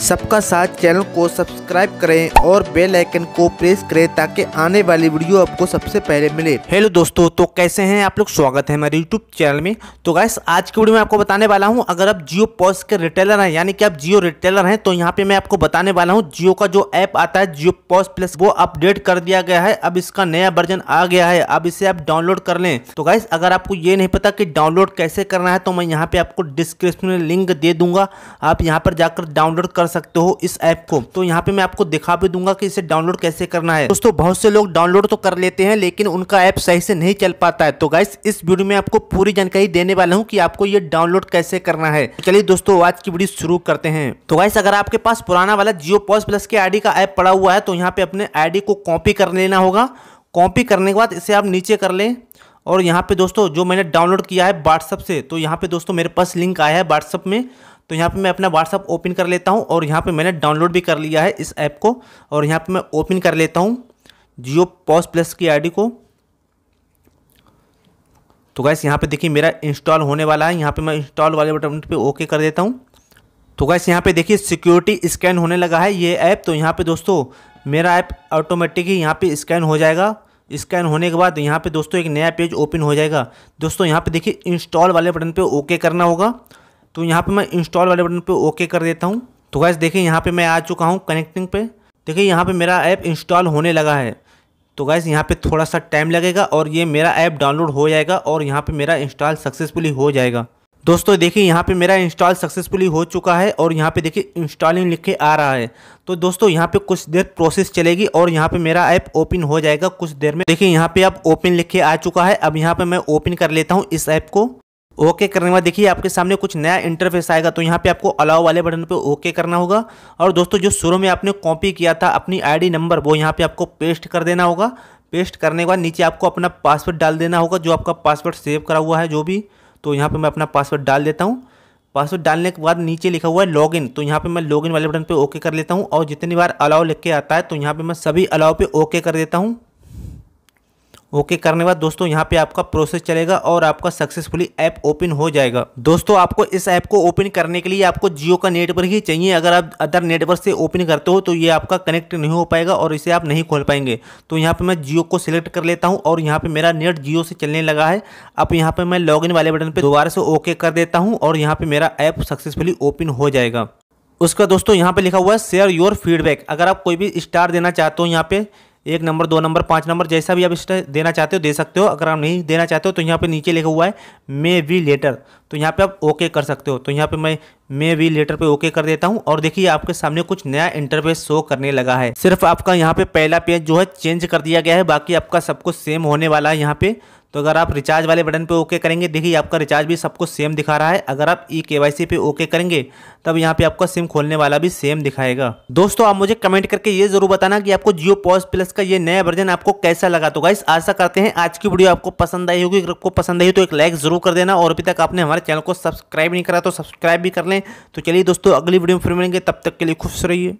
सबका साथ चैनल को सब्सक्राइब करें और बेल आइकन को प्रेस करें ताकि आने वाली वीडियो आपको सबसे पहले मिले हेलो दोस्तों तो कैसे हैं आप लोग स्वागत है हमारे यूट्यूब चैनल में तो गैस आज की वीडियो में आपको बताने वाला हूं अगर आप जियो पॉस के रिटेलर हैं यानी कि आप जियो रिटेलर हैं तो यहाँ पे मैं आपको बताने वाला हूँ जियो का जो ऐप आता है जियो पॉस प्लस वो अपडेट कर दिया गया है अब इसका नया वर्जन आ गया है अब इसे आप डाउनलोड कर लें तो गैस अगर आपको ये नहीं पता कि डाउनलोड कैसे करना है तो मैं यहाँ पे आपको डिस्क्रिप्शन में लिंक दे दूंगा आप यहाँ पर जाकर डाउनलोड कर सकते हो इस ऐप को तो यहाँ पे मैं आपको दिखा भी दूंगा कि इसे डाउनलोड कैसे करना है दोस्तों बहुत से लोग डाउनलोड तो कर लेते हैं लेकिन उनका ऐप सही से नहीं चल पाता है तो गाइस इस वीडियो में आपको पूरी जानकारी देने वाला हूँ की आपको ये डाउनलोड कैसे करना है चलिए दोस्तों आज की वीडियो शुरू करते हैं तो गाइस अगर आपके पास पुराना वाला जियो पॉस प्लस के आई का ऐप पड़ा हुआ है तो यहाँ पे अपने आई को कॉपी कर लेना होगा कॉपी करने के बाद इसे आप नीचे कर लें और यहाँ पे दोस्तों जो मैंने डाउनलोड किया है व्हाट्सअप से तो यहाँ पे दोस्तों मेरे पास लिंक आया है व्हाट्सअप में तो यहाँ पे मैं अपना व्हाट्सअप ओपन कर लेता हूँ और यहाँ पे मैंने डाउनलोड भी कर लिया है इस ऐप को और यहाँ पे मैं ओपन कर लेता हूँ जियो पॉस प्लस की आईडी को तो गैस यहाँ पे देखिए मेरा इंस्टॉल होने वाला है यहाँ पे मैं इंस्टॉल वाले बटन पे ओके कर देता हूँ तो गैस यहाँ पे देखिए सिक्योरिटी स्कैन होने लगा है ये ऐप तो यहाँ पर दोस्तों मेरा ऐप ऑटोमेटिक ही यहाँ पर स्कैन हो जाएगा स्कैन होने के बाद यहाँ पर दोस्तों एक नया पेज ओपन हो जाएगा दोस्तों यहाँ पर देखिए इंस्टॉल वाले बटन पर ओके करना होगा तो यहाँ पे मैं इंस्टॉल वाले बटन पे ओके कर देता हूँ तो गैस देखिए यहाँ पे मैं आ चुका हूँ कनेक्टिंग पे देखिए यहाँ पे मेरा ऐप इंस्टॉल होने लगा है तो गैस यहाँ पे थोड़ा सा टाइम लगेगा और ये मेरा ऐप डाउनलोड हो जाएगा और यहाँ पर मेरा इंस्टॉल सक्सेसफुली हो जाएगा दोस्तों देखिए यहाँ पे मेरा इंस्टॉल सक्सेसफुली हो चुका है और यहाँ पे देखिए इंस्टॉलिंग लिख के आ रहा है तो दोस्तों यहाँ पे कुछ देर प्रोसेस चलेगी और यहाँ पे मेरा ऐप ओपन हो जाएगा कुछ देर में देखिए यहाँ पे अब ओपन लिख के आ चुका है अब यहाँ पे मैं ओपन कर लेता हूँ इस ऐप को ओके करने के बाद देखिए आपके सामने कुछ नया इंटरफेस आएगा तो यहाँ पे आपको अलाव वाले बटन पे ओके करना होगा और दोस्तों जो शुरू में आपने कॉपी किया था अपनी आईडी नंबर वो यहाँ पे आपको पेस्ट कर देना होगा पेस्ट करने के बाद नीचे आपको अपना पासवर्ड डाल देना होगा जो आपका पासवर्ड सेव करा हुआ है जो भी तो यहाँ पर मैं अपना पासवर्ड डाल देता हूँ पासवर्ड डालने के बाद नीचे लिखा हुआ है लॉगिन तो यहाँ पे मैं लॉगिन वाले बटन पे ओके कर लेता हूँ और जितनी बार अलाव लिख के आता है तो यहाँ पे मैं सभी अलाव पे ओके कर देता हूँ ओके okay, करने के बाद दोस्तों यहाँ पे आपका प्रोसेस चलेगा और आपका सक्सेसफुली ऐप ओपन हो जाएगा दोस्तों आपको इस ऐप को ओपन करने के लिए आपको जियो का नेटवर्क ही चाहिए अगर आप अदर नेटवर्क से ओपन करते हो तो ये आपका कनेक्ट नहीं हो पाएगा और इसे आप नहीं खोल पाएंगे तो यहाँ पर मैं जियो को सिलेक्ट कर लेता हूँ और यहाँ पर मेरा नेट जियो से चलने लगा है अब यहाँ पर मैं लॉग वाले बटन पर दोबारा से ओके कर देता हूँ और यहाँ पर मेरा ऐप सक्सेसफुली ओपन हो जाएगा उसका दोस्तों यहाँ पर लिखा हुआ है शेयर योर फीडबैक अगर आप कोई भी स्टार देना चाहते हो यहाँ पर एक नंबर दो नंबर पाँच नंबर जैसा भी आप इस देना चाहते हो दे सकते हो अगर आप नहीं देना चाहते हो तो यहाँ पे नीचे लिखा हुआ है मे वी लेटर तो यहाँ पे आप ओके कर सकते हो तो यहाँ पे मैं मैं भी लेटर पे ओके कर देता हूँ और देखिए आपके सामने कुछ नया इंटरफेस शो करने लगा है सिर्फ आपका यहाँ पे पहला पेज जो है चेंज कर दिया गया है बाकी आपका सब कुछ सेम होने वाला है यहाँ पे तो अगर आप रिचार्ज वाले बटन पे ओके करेंगे देखिए आपका रिचार्ज भी सब कुछ सेम दिखा रहा है अगर आप ई के वाई सी पे ओके करेंगे तब यहाँ पे आपका सिम खोलने वाला भी सेम दिखाएगा दोस्तों आप मुझे कमेंट करके ये जरूर बताना कि आपको जियो पॉज प्लस का ये नया वर्जन आपको कैसा लगा तो गाइस आशा करते हैं आज की वीडियो आपको पसंद आई होगी अगर आपको पसंद आई तो एक लाइक जरूर कर देना और अभी तक आपने हमारे चैनल को सब्सक्राइब नहीं करा तो सब्सक्राइब भी कर लें तो चलिए दोस्तों अगली वीडियो में फिर मिलेंगे तब तक के लिए खुश रहिए